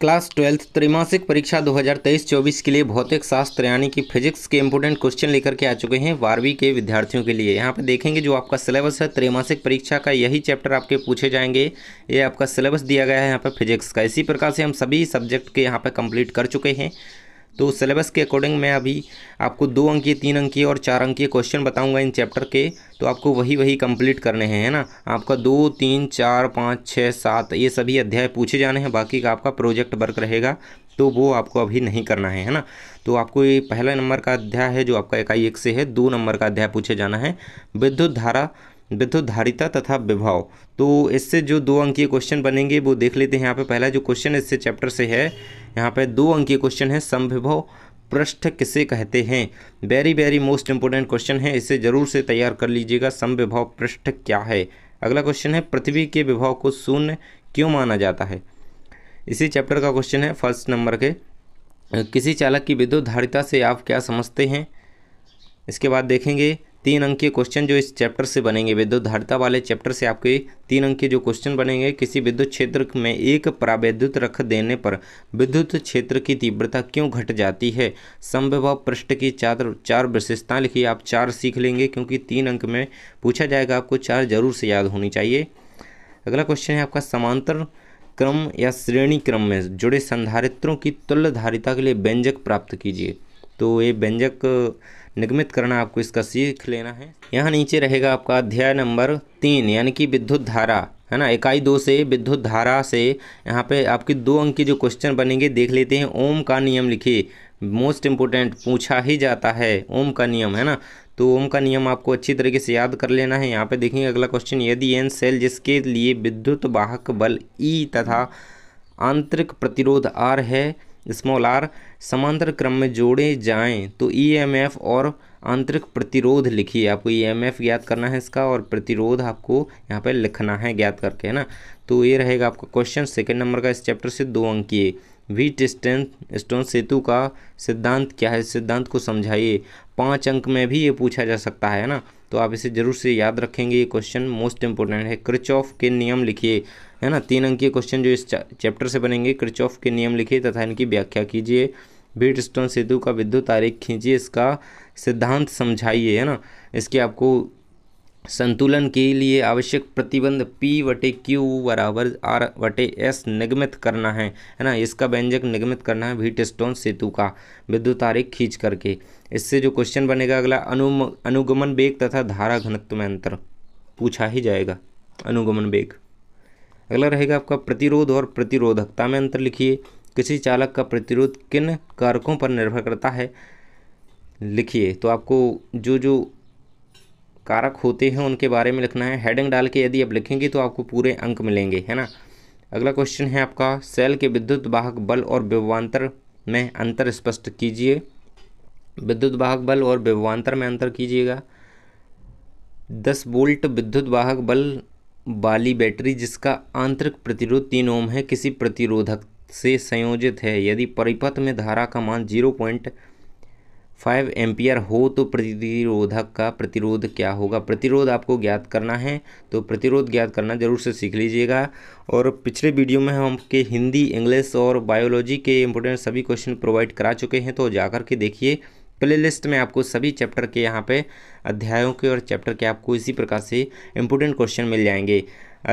class twelfth त्रिमासिक परीक्षा 2023-24 के लिए भौतिक शास्त्र यानी कि फिजिक्स के इंपोर्टेंट क्वेश्चन लेकर के आ चुके हैं बारहवीं के विद्यार्थियों के लिए यहाँ पे देखेंगे जो आपका सिलेबस है त्रिमासिक परीक्षा का यही चैप्टर आपके पूछे जाएंगे ये आपका सिलेबस दिया गया है यहाँ पे फिजिक्स का इसी प्रकार से हम सभी सब्जेक्ट के यहाँ पर कंप्लीट कर चुके हैं तो सिलेबस के अकॉर्डिंग मैं अभी आपको दो अंकीय तीन अंकीय और चार अंकीय क्वेश्चन बताऊंगा इन चैप्टर के तो आपको वही वही कंप्लीट करने हैं है ना आपका दो तीन चार पाँच छः सात ये सभी अध्याय पूछे जाने हैं बाकी का आपका प्रोजेक्ट वर्क रहेगा तो वो आपको अभी नहीं करना है है ना तो आपको ये पहला नंबर का अध्याय है जो आपका इकाई एक से है दो नंबर का अध्याय पूछे जाना है विद्युत धारा धारिता तथा विभाव तो इससे जो दो अंकीय क्वेश्चन बनेंगे वो देख लेते हैं यहाँ पे पहला जो क्वेश्चन इससे चैप्टर से है यहाँ पे दो अंकीय क्वेश्चन है समविभव पृष्ठ किसे कहते हैं very very most important question है इसे जरूर से तैयार कर लीजिएगा समविभव पृष्ठ क्या है अगला क्वेश्चन है पृथ्वी के विभाव को शून्य क्यों माना जाता है इसी चैप्टर का क्वेश्चन है फर्स्ट नंबर के किसी चालक की विद्युत धारिता से आप क्या समझते हैं इसके बाद देखेंगे तीन अंक के क्वेश्चन जो इस चैप्टर से बनेंगे विद्युत धारिता वाले चैप्टर से आपके तीन अंक के जो क्वेश्चन बनेंगे किसी विद्युत क्षेत्र में एक प्रावैद्युत रख देने पर विद्युत क्षेत्र की तीव्रता क्यों घट जाती है संभव पृष्ठ की चार चार विशेषताएँ लिखिए आप चार सीख लेंगे क्योंकि तीन अंक में पूछा जाएगा आपको चार जरूर से याद होनी चाहिए अगला क्वेश्चन है आपका समांतर क्रम या श्रेणी क्रम में जुड़े संधारित्रों की तुल्य धारिता के लिए व्यंजक प्राप्त कीजिए तो ये व्यंजक निगमित करना आपको इसका सीख लेना है यहाँ नीचे रहेगा आपका अध्याय नंबर तीन यानी कि विद्युत धारा है ना इकाई दो से विद्युत धारा से यहाँ पे आपके दो अंक के जो क्वेश्चन बनेंगे देख लेते हैं ओम का नियम लिखिए मोस्ट इम्पोर्टेंट पूछा ही जाता है ओम का नियम है ना तो ओम का नियम आपको अच्छी तरीके से याद कर लेना है यहाँ पे देखेंगे अगला क्वेश्चन यदि एन सेल जिसके लिए विद्युत वाहक बल ई e तथा आंतरिक प्रतिरोध आर है स्मॉल आर समांतर क्रम में जोड़े जाएं तो ईएमएफ e और आंतरिक प्रतिरोध लिखिए आपको ईएमएफ e ज्ञात करना है इसका और प्रतिरोध आपको यहाँ पे लिखना है ज्ञात करके है ना तो ये रहेगा आपका क्वेश्चन सेकंड नंबर का इस चैप्टर से दो अंकीय वी टिस्टेंथ स्टोन सेतु का सिद्धांत क्या है सिद्धांत को समझाइए पाँच अंक में भी ये पूछा जा सकता है ना तो आप इसे ज़रूर से याद रखेंगे ये क्वेश्चन मोस्ट इंपॉर्टेंट है क्रिच ऑफ के नियम लिखिए है ना तीन अंकीय क्वेश्चन जो इस चैप्टर से बनेंगे क्रिच ऑफ के नियम लिखिए तथा इनकी व्याख्या कीजिए बीट स्टोन सेतु का विद्युत आरेख खींचिए इसका सिद्धांत समझाइए है ना इसके आपको संतुलन के लिए आवश्यक प्रतिबंध p वटे क्यू बराबर आर वटे एस निगमित करना है है ना इसका व्यंजक निगमित करना है भीट स्टोन सेतु का विद्युत आरेख खींच करके इससे जो क्वेश्चन बनेगा अगला अनुम अनुगमन बेग तथा धारा घनत्व में अंतर पूछा ही जाएगा अनुगमन बेग अगला रहेगा आपका प्रतिरोध और प्रतिरोधकता में अंतर लिखिए किसी चालक का प्रतिरोध किन कारकों पर निर्भर करता है लिखिए तो आपको जो जो कारक होते हैं उनके बारे में लिखना है हेडिंग डाल के यदि आप लिखेंगे तो आपको पूरे अंक मिलेंगे है ना अगला क्वेश्चन है आपका सेल के विद्युत वाहक बल और विभवान्तर में अंतर स्पष्ट कीजिए विद्युत वाहक बल और विभवान्तर में अंतर कीजिएगा दस वोल्ट विद्युत वाहक बल वाली बैटरी जिसका आंतरिक प्रतिरोध तीन ओम है किसी प्रतिरोधक से संयोजित है यदि परिपथ में धारा का मान जीरो पॉइंट फाइव एम्पियर हो तो प्रतिरोधक का प्रतिरोध क्या होगा प्रतिरोध आपको ज्ञात करना है तो प्रतिरोध ज्ञात करना जरूर से सीख लीजिएगा और पिछले वीडियो में हम के हिंदी इंग्लिश और बायोलॉजी के इम्पोर्टेंट सभी क्वेश्चन प्रोवाइड करा चुके हैं तो जाकर के देखिए प्लेलिस्ट में आपको सभी चैप्टर के यहाँ पे अध्यायों के और चैप्टर के आपको इसी प्रकार से इम्पोर्टेंट क्वेश्चन मिल जाएंगे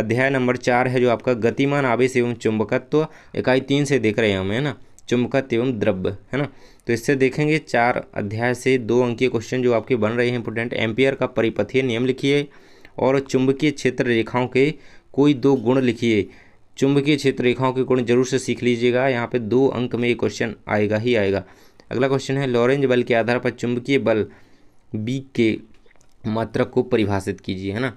अध्याय नंबर चार है जो आपका गतिमान आवेश एवं चुंबकत्व इकाई तीन से देख रहे हैं हम है ना चुंबकत्व एवं द्रव्य है ना तो इससे देखेंगे चार अध्याय से दो अंकीय क्वेश्चन जो आपके बन रहे हैं इंपोर्टेंट एम्पियर का परिपथीय नियम लिखिए और चुंबकीय क्षेत्र रेखाओं के कोई दो गुण लिखिए चुंबकीय क्षेत्र रेखाओं के गुण जरूर से सीख लीजिएगा यहाँ पे दो अंक में ये क्वेश्चन आएगा ही आएगा अगला क्वेश्चन है लॉरेंज बल के आधार पर चुंबकीय बल बी के मात्रक को परिभाषित कीजिए है ना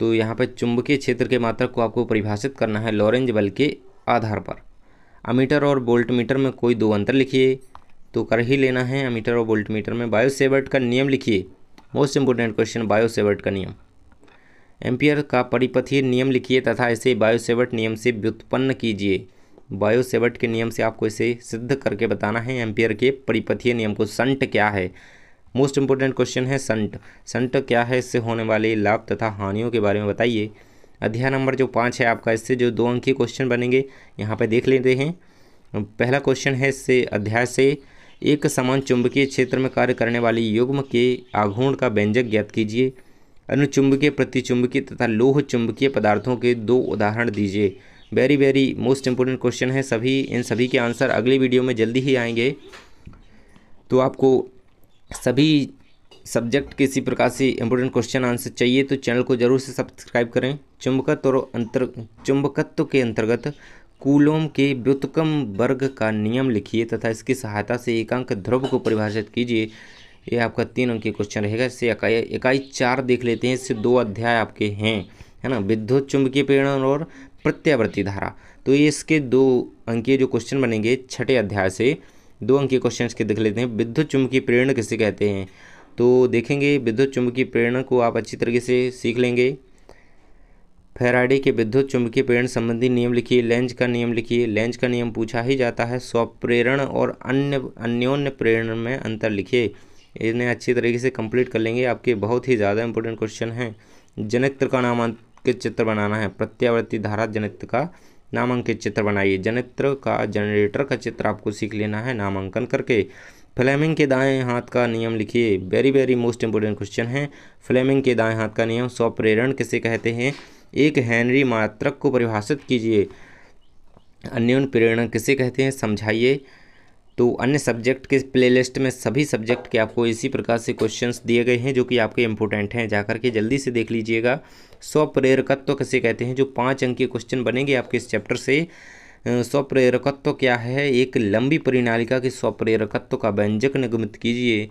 तो यहाँ पर चुंबकीय क्षेत्र के मात्रक को आपको परिभाषित करना है लॉरेंज बल के आधार पर अमीटर और बोल्ट मीटर में कोई दो अंतर लिखिए तो कर ही लेना है अमीटर और बोल्ट मीटर में बायो सेवर्ट का नियम लिखिए most important question Biot Savart का नियम एम्पियर का परिपथीय नियम लिखिए तथा इसे बायो सेवर्ट नियम से व्युत्पन्न कीजिए बायो सेवर्ट के नियम से आपको इसे सिद्ध करके बताना है एम्पियर के परिपथीय नियम को संट क्या है मोस्ट इंपोर्टेंट क्वेश्चन है संट संट क्या है इससे होने वाले लाभ तथा हानियों के बारे में बताइए अध्याय नंबर जो पाँच है आपका इससे जो दो अंकीय क्वेश्चन बनेंगे यहाँ पर देख लेते हैं पहला क्वेश्चन है इससे अध्याय से एक समान चुंबकीय क्षेत्र में कार्य करने वाली युग्म के आघूर्ण का व्यंजक ज्ञात कीजिए अनुचुंबकीय प्रतिचुंबकीय तथा लोह चुंबकीय पदार्थों के दो उदाहरण दीजिए very very most important question है सभी इन सभी के आंसर अगली वीडियो में जल्दी ही आएंगे तो आपको सभी सब्जेक्ट किसी प्रकार से इंपोर्टेंट क्वेश्चन आंसर चाहिए तो चैनल को जरूर से सब्सक्राइब करें चुंबकत्व और अंतर चुंबकत्व के अंतर्गत कूलोम के व्युतकम वर्ग का नियम लिखिए तथा इसकी सहायता से एकांक ध्रुव को परिभाषित कीजिए ये आपका तीन अंक क्वेश्चन रहेगा इससे इकाई इकाई चार देख लेते हैं इससे दो अध्याय आपके हैं है ना विद्युत चुंबकीय प्रेरण और प्रत्यावर्ती धारा तो ये इसके दो अंकीय जो क्वेश्चन बनेंगे छठे अध्याय से दो अंकीय क्वेश्चन के देख लेते हैं विद्युत चुंबकीय प्रेरण किसे कहते हैं तो देखेंगे विद्युत चुंबकीय प्रेरण को आप अच्छी तरीके से सीख लेंगे फेराडे के विद्युत चुंबकीय प्रेरण संबंधी नियम लिखिए लेंज का नियम लिखिए लेंज का नियम पूछा ही जाता है स्वप्रेरण और अन्य अन्योन्य प्रेरण में अंतर लिखिए इन्हें अच्छी तरीके से कंप्लीट कर लेंगे आपके बहुत ही ज़्यादा इंपॉर्टेंट क्वेश्चन हैं जनित्र का नामांकित चित्र बनाना है प्रत्यावर्ती धारा जनित्र का नामांकित चित्र बनाइए जनित्र का जनरेटर का चित्र आपको सीख लेना है नामांकन करके फ्लेमिंग के दाएं हाथ का नियम लिखिए very very most important question है फ्लेमिंग के दाएं हाथ का नियम स्वप्रेरण किसे कहते हैं एक हैनरी मात्रक को परिभाषित कीजिए अन्योन प्रेरणा किसे कहते हैं समझाइए तो अन्य सब्जेक्ट के प्लेलिस्ट में सभी सब्जेक्ट के आपको इसी प्रकार से क्वेश्चंस दिए गए हैं जो कि आपके इंपॉर्टेंट हैं जाकर के जल्दी से देख लीजिएगा स्वप्रेरकत्व तो किसे कहते हैं जो पाँच के क्वेश्चन बनेंगे आपके इस चैप्टर से स्वप्रेरकत्व क्या है एक लंबी परिणालिका के स्वप्रेरकत्व का व्यंजक निगमित कीजिए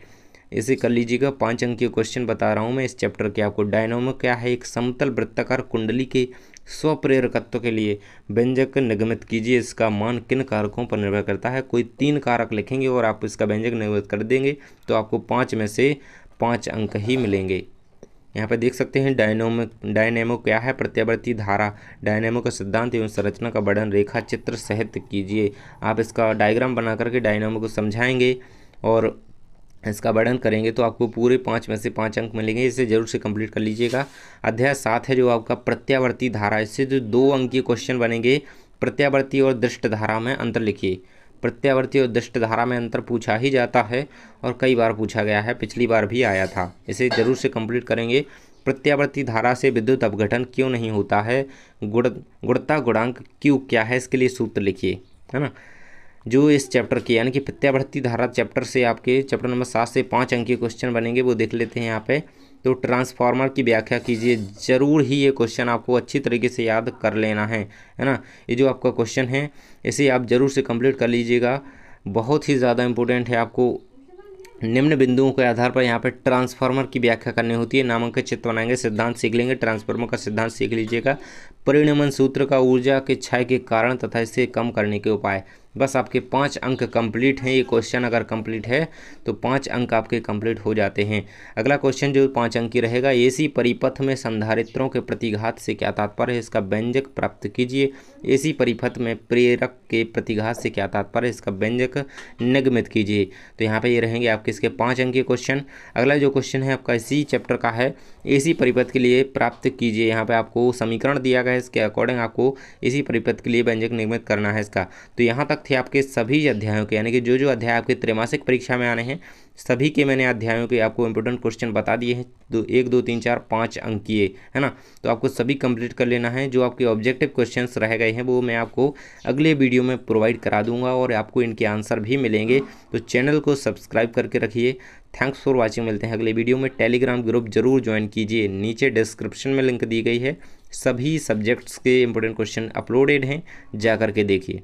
इसे कर लीजिएगा पांच अंकीय क्वेश्चन बता रहा हूँ मैं इस चैप्टर के आपको डायनोमो क्या है एक समतल वृत्ताकार कुंडली के स्वप्रेरकत्व के लिए व्यंजक निगमित कीजिए इसका मान किन कारकों पर निर्भर करता है कोई तीन कारक लिखेंगे और आप इसका व्यंजक निगमित कर देंगे तो आपको पाँच में से पाँच अंक ही मिलेंगे यहाँ पर देख सकते हैं डायनोमो डायनेमो क्या है प्रत्यावर्ती धारा डायनेमो का सिद्धांत एवं संरचना का वर्णन रेखा चित्र सहित कीजिए आप इसका डायग्राम बना करके डायनेमो को समझाएंगे और इसका वर्णन करेंगे तो आपको पूरे पाँच में से पाँच अंक मिलेंगे इसे जरूर से कंप्लीट कर लीजिएगा अध्याय सात है जो आपका प्रत्यावर्ती धारा इससे जो दो अंकीय क्वेश्चन बनेंगे प्रत्यावर्ती और दृष्ट धारा में अंतर लिखिए प्रत्यावर्ती और दृष्ट धारा में अंतर पूछा ही जाता है और कई बार पूछा गया है पिछली बार भी आया था इसे ज़रूर से कंप्लीट करेंगे प्रत्यावर्ती धारा से विद्युत अपघटन क्यों नहीं होता है गुण गुणता गुणांक क्यों क्या है इसके लिए सूत्र लिखिए है ना जो इस चैप्टर के यानी कि प्रत्यावर्ती धारा चैप्टर से आपके चैप्टर नंबर सात से पाँच अंक के क्वेश्चन बनेंगे वो देख लेते हैं यहाँ पे तो ट्रांसफार्मर की व्याख्या कीजिए ज़रूर ही ये क्वेश्चन आपको अच्छी तरीके से याद कर लेना है है ना ये जो आपका क्वेश्चन है इसे आप ज़रूर से कंप्लीट कर लीजिएगा बहुत ही ज़्यादा इम्पोर्टेंट है आपको निम्न बिंदुओं के आधार पर यहाँ पर ट्रांसफार्मर की व्याख्या करनी होती है नामांकित चित्र बनाएंगे सिद्धांत सीख लेंगे ट्रांसफार्मर का सिद्धांत सीख लीजिएगा परिणमन सूत्र का ऊर्जा के क्षय के कारण तथा इसे कम करने के उपाय बस आपके पाँच अंक कंप्लीट हैं ये क्वेश्चन अगर कंप्लीट है तो पाँच अंक आपके कंप्लीट हो जाते हैं अगला क्वेश्चन जो पाँच अंक की रहेगा एसी परिपथ में संधारित्रों के प्रतिघात से क्या तात्पर्य है इसका व्यंजक प्राप्त कीजिए एसी परिपथ में प्रेरक के प्रतिघात से क्या तात्पर्य है इसका व्यंजक निगमित कीजिए तो यहाँ पर ये रहेंगे आपके इसके पाँच अंक के क्वेश्चन अगला जो क्वेश्चन है आपका इसी चैप्टर का है एसी परिपथ के लिए प्राप्त कीजिए यहाँ पर आपको समीकरण दिया गया है इसके अकॉर्डिंग आपको इसी परिपथ के लिए व्यंजक निर्मित करना है इसका तो यहाँ तक थे आपके सभी अध्यायों के यानी कि जो जो अध्याय आपके त्रैमासिक परीक्षा में आने हैं सभी के मैंने अध्यायों के आपको इंपॉर्टेंट क्वेश्चन बता दिए हैं दो एक दो तीन चार पाँच अंकीय है ना तो आपको सभी कंप्लीट कर लेना है जो आपके ऑब्जेक्टिव क्वेश्चन रह गए हैं वो मैं आपको अगले वीडियो में प्रोवाइड करा दूंगा और आपको इनके आंसर भी मिलेंगे तो चैनल को सब्सक्राइब करके रखिए थैंक्स फॉर वॉचिंग मिलते हैं अगले वीडियो में टेलीग्राम ग्रुप जरूर ज्वाइन कीजिए नीचे डिस्क्रिप्शन में लिंक दी गई है सभी सब्जेक्ट्स के इंपॉर्टेंट क्वेश्चन अपलोडेड हैं जा कर के देखिए